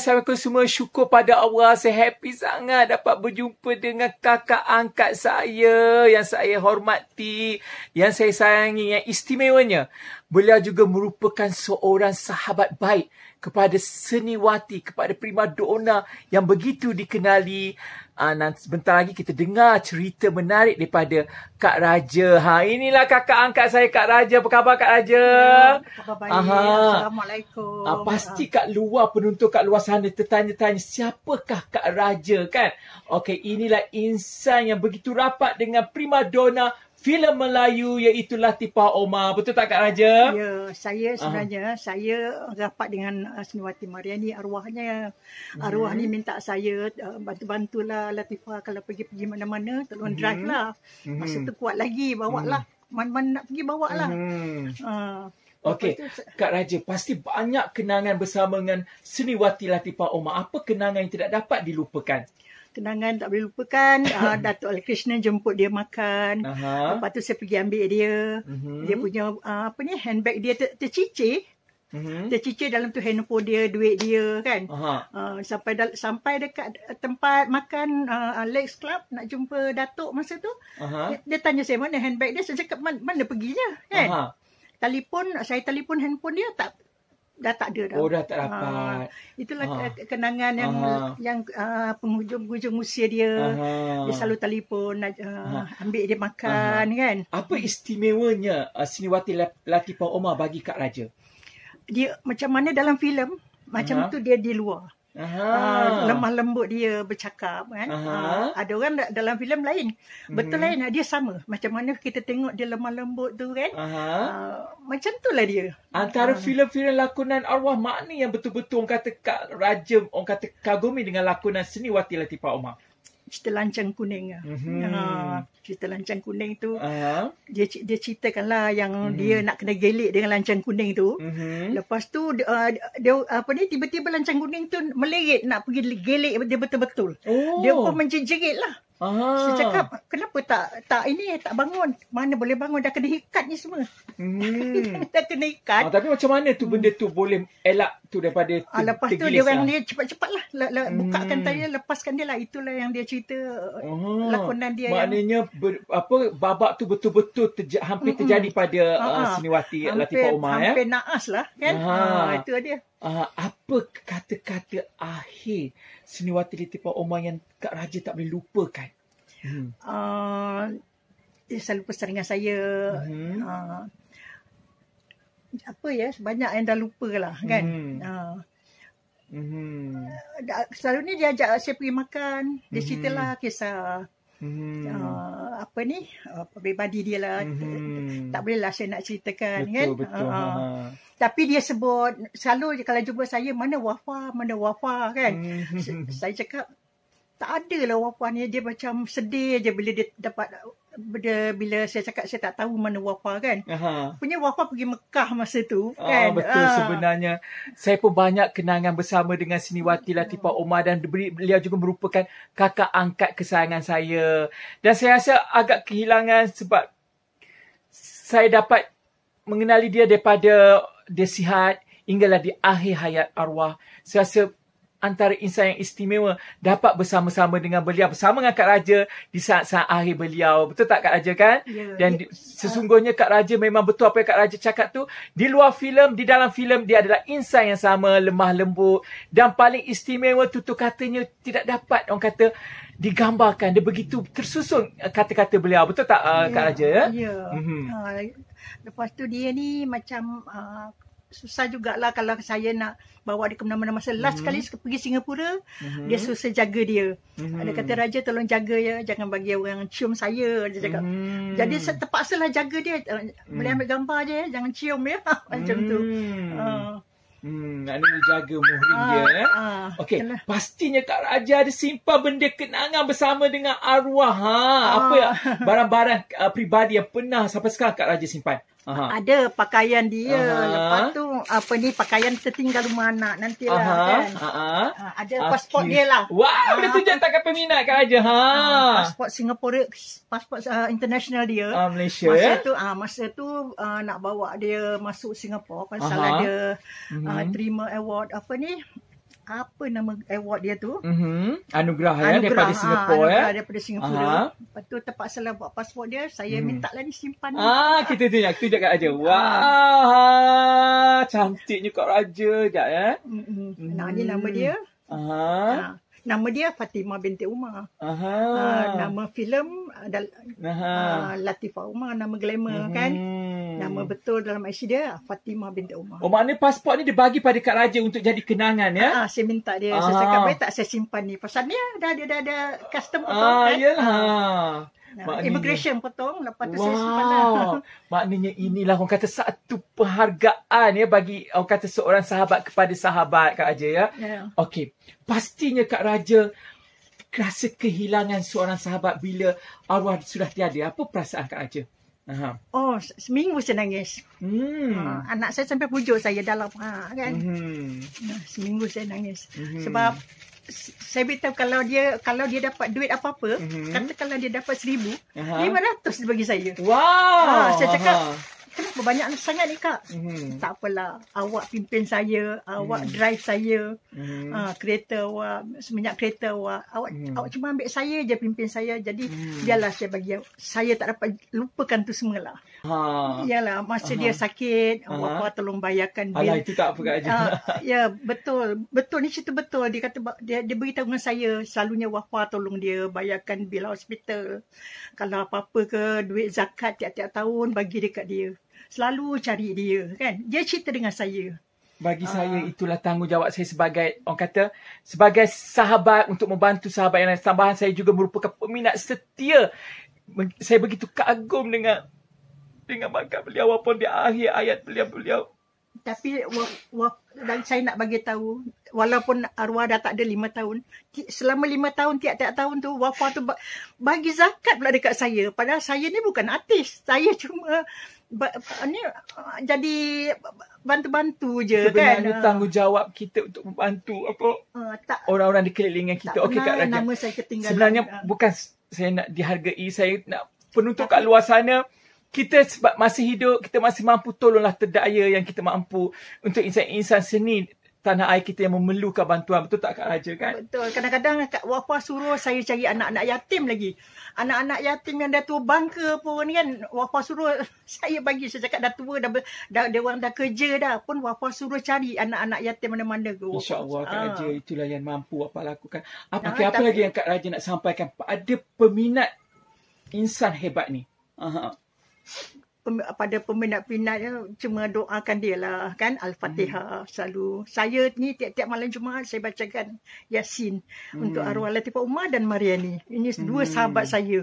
Assalamualaikum semua. Syukur pada Allah. Saya happy sangat dapat berjumpa dengan kakak angkat saya yang saya hormati, yang saya sayangi, yang istimewanya. Beliau juga merupakan seorang sahabat baik kepada seniwati, kepada prima donna yang begitu dikenali uh, nanti sebentar lagi kita dengar cerita menarik daripada Kak Raja. Ha inilah kakak angkat saya Kak Raja. Apa khabar Kak Raja? Ya, apa khabar baik. Assalamualaikum. Uh, pasti kat luar penonton kat luar sana tertanya-tanya siapakah Kak Raja kan? Okey, inilah insan yang begitu rapat dengan prima donna filem Melayu iaitu Latifah Omar. Betul tak Kak Raja? Ya, saya sebenarnya uh. saya rapat dengan uh, Seniwati Mariani arwahnya. Hmm. Arwah hmm. ni minta saya uh, bantu-bantulah Latifah kalau pergi-pergi mana-mana tolong hmm. drive lah. Masa hmm. tu kuat lagi bawa hmm. lah. Mana-mana nak pergi bawa lah. Hmm. Uh. Okey, Kak Raja pasti banyak kenangan bersama dengan Seniwati Latifah Omar. Apa kenangan yang tidak dapat dilupakan? Kenangan tak boleh lupakan. uh, Datuk Ali Krishna jemput dia makan. Uh-huh. Lepas tu saya pergi ambil dia. Uh-huh. Dia punya uh, apa ni handbag dia ter- tercicir. Mm-hmm. Dia dalam tu handphone dia, duit dia kan. Uh, sampai da- sampai dekat tempat makan uh, Lex Club nak jumpa Datuk masa tu. Dia, dia tanya saya mana handbag dia, saya cakap mana, mana perginya kan. Aha telefon saya telefon handphone dia tak dah tak ada dah. Oh dah tak ah, dapat. Ha, itulah ha. kenangan yang ha. yang penghujung-hujung usia dia. Ha. Dia selalu telefon uh, ha. ambil dia makan ha. kan. Apa istimewanya uh, Siniwati Latifah Omar bagi Kak Raja? Dia macam mana dalam filem macam ha. tu dia di luar. Ah, lemah lembut dia bercakap kan uh, ada orang dalam filem lain hmm. betul lain ah, dia sama macam mana kita tengok dia lemah lembut tu kan uh, macam lah dia antara filem-filem lakonan arwah makni yang betul-betul orang kata kak raja orang kata kagumi dengan lakonan seni Wati Latifah Omar cerita lancang kuning ah. Mm-hmm. Ha, cerita lancang kuning tu uh-huh. dia dia ceritakanlah yang mm-hmm. dia nak kena gelik dengan lancang kuning tu. Mm-hmm. Lepas tu dia, ah, dia apa ni tiba-tiba lancang kuning tu melerit nak pergi gelik dia betul-betul. Oh. Dia pun menjerit lah. Ah. Saya cakap, kenapa tak tak ini tak bangun? Mana boleh bangun? Dah kena ikat ni semua. Hmm. dah kena ikat. Ah, tapi macam mana tu benda tu hmm. boleh elak tu daripada tu ah, Lepas tu dia orang dia lah? cepat-cepat lah. Le, le, bukakan hmm. tayar, lepaskan dia lah. Itulah yang dia cerita ah. lakonan dia. Maknanya yang... ber, apa, babak tu betul-betul terja, hampir Mm-mm. Hmm. terjadi pada ah. uh, ah, ah. Seniwati Latifah Umar. Eh? Hampir ya? naas lah. Kan? Ah, itu dia. Ah, apa kata-kata akhir Seniwati Litipa Omar yang Kak Raja tak boleh lupakan? Hmm. Uh, dia selalu pesan dengan saya. Hmm. Uh, apa ya, sebanyak yang dah lupa lah kan. Hmm. Uh, hmm. selalu ni dia ajak saya pergi makan. Dia hmm. ceritalah kisah. Hmm. Uh, apa ni? Uh, pribadi dia lah. Hmm. Tak, bolehlah saya nak ceritakan betul, kan. betul. Uh, tapi dia sebut, selalu kalau jumpa saya, mana Wafa, mana Wafa kan. Hmm. saya cakap, tak ada lah Wafa ni. Dia macam sedih je bila dia dapat, bila, bila saya cakap saya tak tahu mana Wafa kan. Aha. Punya Wafa pergi Mekah masa tu ah, kan. Betul ah. sebenarnya. Saya pun banyak kenangan bersama dengan Sini Wati Latifah Omar dan beliau juga merupakan kakak angkat kesayangan saya. Dan saya rasa agak kehilangan sebab saya dapat mengenali dia daripada dia sihat hinggalah di akhir hayat arwah. Saya rasa antara insan yang istimewa dapat bersama-sama dengan beliau bersama dengan Kak Raja di saat-saat akhir beliau. Betul tak Kak Raja kan? Yeah, Dan yeah. sesungguhnya Kak Raja memang betul apa yang Kak Raja cakap tu. Di luar filem, di dalam filem dia adalah insan yang sama, lemah lembut. Dan paling istimewa tu tu katanya tidak dapat orang kata digambarkan. Dia begitu tersusun kata-kata beliau. Betul tak yeah, uh, Kak ya, Raja? Ya. Yeah. Ya. Mhm. Mm-hmm. Uh, lepas tu dia ni macam uh, susah jugalah kalau saya nak bawa dia ke mana-mana masa last mm-hmm. kali pergi Singapura mm-hmm. dia susah jaga dia. Mm-hmm. Dia kata raja tolong jaga ya jangan bagi orang cium saya dia cakap. Mm-hmm. Jadi terpaksalah jaga dia mm-hmm. boleh ambil gambar je eh? jangan cium ya macam mm-hmm. tu. Uh. Hmm, nak ni jaga muhrim ah, dia eh. Ah, Okey, pastinya Kak Raja ada simpan benda kenangan bersama dengan arwah ha. Ah. Apa ya barang-barang uh, peribadi yang pernah sampai sekarang Kak Raja simpan? Aha. Ada pakaian dia. Aha. Lepas tu apa ni pakaian tertinggal rumah anak nanti lah kan. Aha. Ha, ada Aki. pasport dia lah. Wah, wow, ha. dia tunjuk takkan peminat kan aja. Ha. ha pasport Singapura, pasport uh, international dia. Uh, Malaysia masa ya. Tu, uh, masa tu uh, nak bawa dia masuk Singapura pasal Aha. ada uh, mm-hmm. terima award apa ni? apa nama award dia tu? Mm-hmm. Anugerah ya anugerah, daripada ah, Singapura ya. Anugerah eh. daripada Singapura. Ha. Lepas tu terpaksa lah buat pasport dia. Saya hmm. minta lah ni simpan. Ah, ni. kita tanya. Kita jaga aja. Wah, cantiknya Kak Raja. Jat, ya. Eh. Mm-hmm. mm ni nama dia. Aha. Ha. Nama dia Fatima binti Umar. Uh, nama filem adalah ah, uh, Latifah Umar nama glamour mm-hmm. kan. Nama betul dalam IC dia Fatima binti Umar. Oh maknanya pasport ni dibagi pada Kak Raja untuk jadi kenangan ya. Ah, ah saya minta dia Aha. saya cakap baik tak saya simpan ni pasal dia dah dia dah ada custom uh, kan. Ah Maknanya, immigration potong lepas tu wow. saya simpan lah. Maknanya inilah orang kata satu penghargaan ya bagi orang kata seorang sahabat kepada sahabat Kak Raja ya. Yeah. Okey. Pastinya Kak Raja rasa kehilangan seorang sahabat bila arwah sudah tiada. Apa perasaan Kak Raja? Aha. Oh, seminggu saya nangis. Hmm. Ha, anak saya sampai pujuk saya dalam ha, kan. Hmm. Seminggu saya nangis. Hmm. Sebab saya beritahu kalau dia kalau dia dapat duit apa-apa, mm-hmm. kata kalau dia dapat seribu, lima ratus dia bagi saya. Wow. Ha, saya cakap, Aha. kenapa banyak sangat ni kak? Mm-hmm. Tak apalah, awak pimpin saya, awak mm-hmm. drive saya, mm-hmm. ha, kereta awak, seminyak kereta awak. Awak, mm-hmm. awak cuma ambil saya je pimpin saya, jadi mm-hmm. biarlah saya bagi. Saya tak dapat lupakan tu semua lah. Ha. Yalah, masa Aha. dia ha. sakit, Aha. bapa tolong bayarkan bil. Alah, itu tak apa kat uh, Ya, betul. Betul ni cerita betul. Dia kata dia, dia beritahu dengan saya, selalunya bapa tolong dia bayarkan bil hospital. Kalau apa-apa ke, duit zakat tiap-tiap tahun bagi dekat dia. Selalu cari dia, kan? Dia cerita dengan saya. Bagi Aha. saya, itulah tanggungjawab saya sebagai, orang kata, sebagai sahabat untuk membantu sahabat yang lain. Tambahan saya juga merupakan peminat setia. Saya begitu kagum dengan dengan bakat beliau walaupun di akhir ayat beliau beliau tapi dan saya nak bagi tahu walaupun arwah dah tak ada lima tahun selama lima tahun tiap-tiap tahun tu wafa tu bagi zakat pula dekat saya padahal saya ni bukan artis saya cuma ba, ni jadi bantu-bantu je Sebenarnya kan sebenarnya ah. tanggungjawab kita untuk membantu apa uh, orang-orang di kelilingan kita okey kat nama saya sebenarnya bukan saya nak dihargai saya nak penuntut tapi, kat luar sana kita sebab masih hidup, kita masih mampu tolonglah terdaya yang kita mampu untuk insan-insan seni tanah air kita yang memerlukan bantuan. Betul tak Kak Raja kan? Betul. Kadang-kadang Kak Wafa suruh saya cari anak-anak yatim lagi. Anak-anak yatim yang dah tua bangka pun kan. Wafa suruh saya bagi. Saya cakap dah tua, dah, dah, dia orang dah kerja dah pun. Wafa suruh cari anak-anak yatim mana-mana. InsyaAllah Kak ah. Raja ha. itulah yang mampu Wafa lakukan. Apa, nah, okay, apa lagi yang Kak Raja nak sampaikan pada peminat insan hebat ni? Aha pada peminat-peminatnya cuma doakan dia lah kan Al-Fatihah hmm. selalu saya ni tiap-tiap malam Jumaat saya bacakan Yasin hmm. untuk arwah Latifah Umar dan Mariani ini hmm. dua sahabat saya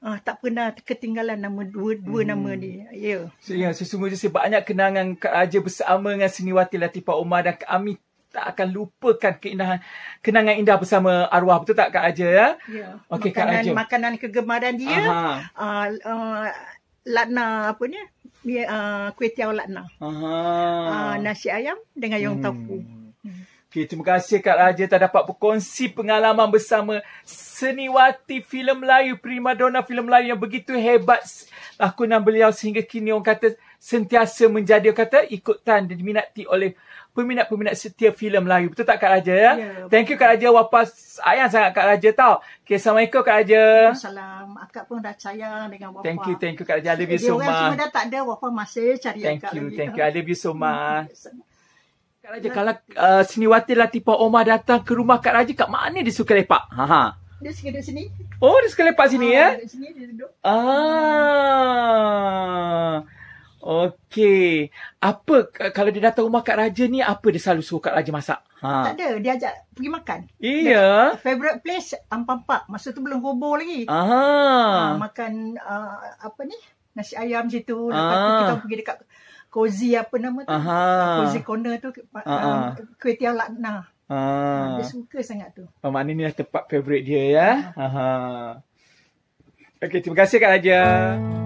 uh, tak pernah ketinggalan nama dua dua hmm. nama ni ya yeah. so, ya sesungguhnya saya banyak kenangan kerja bersama dengan Siniwati Latifah Umar dan kami tak akan lupakan keindahan kenangan indah bersama arwah betul tak Kak Aja ya? Ya. Okey Kak Makanan kegemaran dia. Uh, uh, Lakna apa ni? Uh, ah, kuih tiaw lakna. Uh, ah, nasi ayam dengan yong hmm. tofu. Okay, terima kasih Kak Raja telah dapat berkongsi pengalaman bersama seniwati filem Melayu, primadona filem Melayu yang begitu hebat lakonan beliau sehingga kini orang kata sentiasa menjadi orang kata ikutan dan diminati oleh peminat-peminat setiap filem Melayu. Betul tak Kak Raja ya? ya Thank you Kak Raja. Wapas sayang sangat Kak Raja tau. Okay, Assalamualaikum Kak Raja. Assalamualaikum. Akak pun dah sayang dengan Wapas. Thank you, thank you Kak Raja. I love you so much. Dia orang cuma dah tak ada. Wapas masih cari thank Akak Thank you, thank you. I love you so much. Kak Raja, kalau uh, Sini Wati Latifah Omar datang ke rumah Kak Raja, kat mana dia suka lepak? Ha -ha. Dia suka duduk sini. Oh, dia suka lepak sini, ha, ya? Dia duduk sini, dia duduk. Ah. Okey. Apa, kalau dia datang rumah Kak Raja ni, apa dia selalu suruh Kak Raja masak? Ha. Tak ada. Dia ajak pergi makan. Iya. Dia, favorite place, Ampampak. Masa tu belum hobo lagi. Ah. Ha, makan, uh, apa ni? Nasi ayam situ. Lepas ah. tu kita pergi dekat cozy apa nama tu Aha. Ah, cozy corner tu ah, ah, kuih tiaw lakna dia suka sangat tu oh, maknanya ni lah tempat favourite dia ya Aha. Aha. Okay, terima kasih Kak Raja Aha.